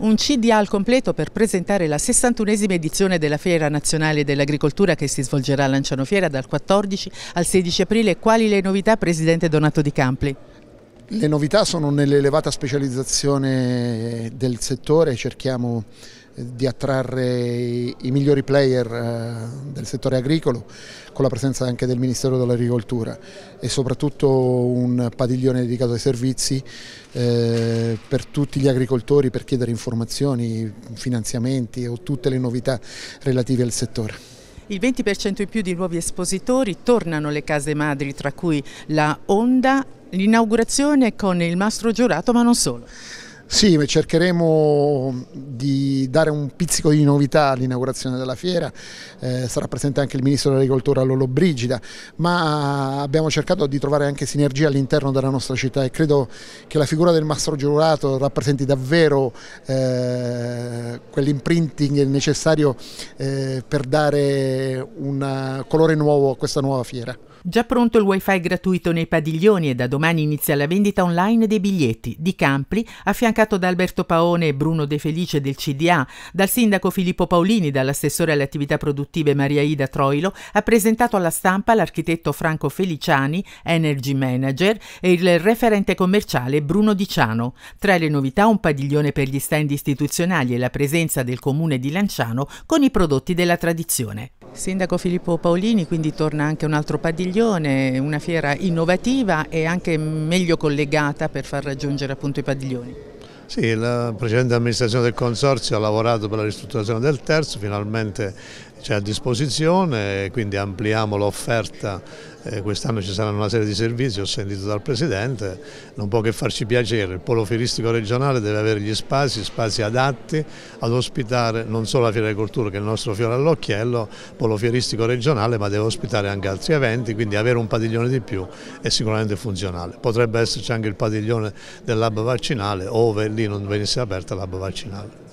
un CD al completo per presentare la 61esima edizione della Fiera Nazionale dell'Agricoltura che si svolgerà a Lanciano Fiera dal 14 al 16 aprile. Quali le novità, Presidente Donato Di Campli? Le novità sono nell'elevata specializzazione del settore, cerchiamo di attrarre i, migliori player eh, del settore agricolo con la presenza anche del Ministero dell'Agricoltura e soprattutto un padiglione dedicato ai servizi eh, per tutti gli agricoltori per chiedere informazioni, finanziamenti o tutte le novità relative al settore. Il 20% in più di nuovi espositori tornano alle case madri, tra cui la Honda, l'inaugurazione con il mastro giurato, ma non solo. Sì, cercheremo di dare un pizzico di novità all'inaugurazione della fiera, eh, sarà presente anche il Ministro dell'Agricoltura Lollo Brigida, ma abbiamo cercato di trovare anche sinergie all'interno della nostra città e credo che la figura del mastro giurato rappresenti davvero eh, quell'imprinting necessario eh, per dare un colore nuovo a questa nuova fiera. Già pronto il wifi gratuito nei padiglioni e da domani inizia la vendita online dei biglietti di Campli, affiancato da Alberto Paone e Bruno De Felice del CDA, dal sindaco Filippo Paolini, dall'assessore alle attività produttive Maria Ida Troilo, ha presentato alla stampa l'architetto Franco Feliciani, energy manager, e il referente commerciale Bruno Diciano. Tra le novità un padiglione per gli stand istituzionali e la presenza del comune di Lanciano con i prodotti della tradizione. Sindaco Filippo Paolini, quindi torna anche un altro padiglione, una fiera innovativa e anche meglio collegata per far raggiungere appunto i padiglioni. Sì, la precedente amministrazione del Consorzio ha lavorato per la ristrutturazione del terzo, finalmente c'è a disposizione, quindi ampliamo l'offerta, eh, quest'anno ci saranno una serie di servizi, ho sentito dal Presidente, non può che farci piacere, il polo fieristico regionale deve avere gli spazi, spazi adatti ad ospitare non solo la Fiera di cultura che è il nostro fiore all'occhiello, polo fieristico regionale, ma deve ospitare anche altri eventi, quindi avere un padiglione di più è sicuramente funzionale. Potrebbe esserci anche il padiglione del lab vaccinale, ove lì lì non venisse aperta l'hub vaccinale.